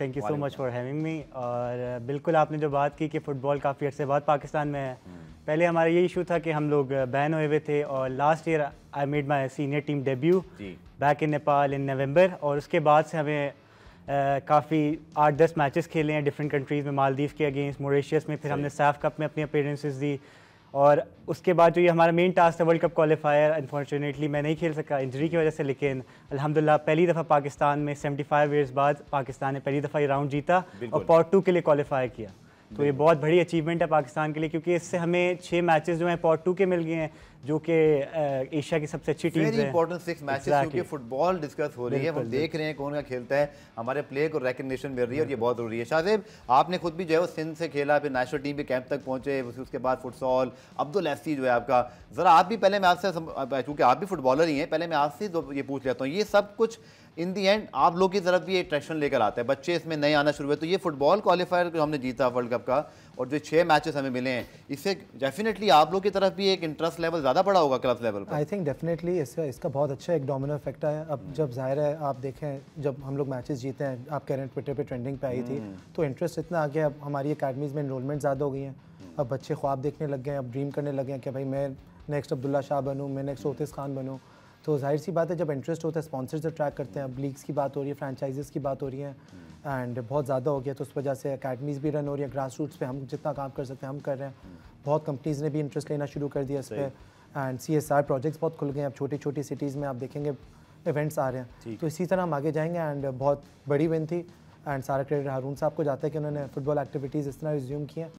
Thank you so much for having me और uh, बिल्कुल आपने जो बात की कि फ़ुटबॉल काफ़ी अर्से बाद पाकिस्तान में है हम्म। पहले हमारा ये इशू था कि हम लोग बैन uh, हुए हुए थे और last year I made my senior team debut back in Nepal in November और उसके बाद से हमें uh, काफ़ी आठ दस मैचेस खेले हैं डिफरेंट कंट्रीज़ में मालदीव के अगेंस्ट मोरिशियस में फिर हमने सैफ कप में अपनी अपेयरेंसेस दी और उसके बाद जो ये हमारा मेन टास्क था वर्ल्ड कप क्वालिफायर अनफॉर्चुनेटली मैं नहीं खेल सका इंजरी की वजह से लेकिन अल्हम्दुलिल्लाह पहली दफ़ा पाकिस्तान में 75 फाइव ईयर्स बाद पाकिस्तान ने पहली दफ़ा ये राउंड जीता और पॉट टू के लिए क्वालिफाई किया तो ये बहुत बड़ी अचीवमेंट है पाकिस्तान के लिए क्योंकि इससे हमें छह मैचेस जो हैं पॉट टू के मिल गए हैं जो कि एशिया की सबसे अच्छी टीम है इंपॉर्टेंट सिक्स मैचेस क्योंकि फुटबॉल डिस्कस हो रही है हम देख रहे हैं कौन का खेलता है हमारे प्लेयर को रिकग्निशन मिल रही है और ये बहुत ज़रूरी है शाहजेब आपने खुद भी जो है वो सिंध से खेला फिर नेशनल टीम के कैंप तक पहुंचे उसके बाद फुटसॉल अब्दुल ऐसी जो है आपका ज़रा आप भी पहले मैं आपसे चूंकि आप भी फुटबॉलर ही हैं पहले मैं आपसे ये पूछ लेता हूँ ये सब कुछ इन दी एंड आप लोग की तरफ भी एक ट्रैक्शन लेकर आता है बच्चे इसमें नए आना शुरू हुए तो ये फुटबॉल क्वालिफायर जो हमने जीता वर्ल्ड कप का और जो छः मैचेस हमें मिले हैं इससे डेफिनेटली आप लोग की तरफ भी एक इंटरेस्ट लेवल ज़्यादा बड़ा होगा क्लब लेवल पर आई थिंक डेफिनेटली इसका इसका बहुत अच्छा एक डोमिनो इफेक्ट है अब हम्म। जब जाहिर है आप देखें जब हम लोग मैचेस जीते हैं आप कह रहे हैं ट्विटर पर ट्रेंडिंग पे आई थी हम्म। तो इंटरेस्ट इतना आ गया अब हमारी अकेडमीज़ में इनरोलमेंट ज़्यादा हो गई हैं हम्म। अब बच्चे ख्वाब देखने लग गए हैं अब ड्रीम करने लगे हैं कि भाई मैं नेक्स्ट अब्दुल्ला शाह बनूँ मैं नेक्स्ट ओतिस खान बनूँ तो जाहिर सी बात है जब इंटरेस्ट होता है स्पॉन्सर्स अट्रैक्ट करते हैं अब लीग्स की बात हो रही है फ्रेंचाइजेस की बात हो रही है एंड बहुत ज़्यादा हो गया तो उस वजह से अकेडमीज़ भी रन हो रही है ग्रास रूट्स पर हम जितना काम कर सकते हैं हम कर रहे हैं बहुत कंपनीज़ ने भी इंटरेस्ट लेना शुरू कर दिया इस पर and C S R projects बहुत खुल गए हैं अब छोटी छोटी सिटीज़ में आप देखेंगे इवेंट्स आ रहे हैं तो इसी तरह हम आगे जाएंगे एंड बहुत बड़ी विन थी एंड सारा क्रेडिट हारून साहब को जाता है कि उन्होंने फुटबॉल एक्टिविटीज़ इस तरह रिज्यूम किए हैं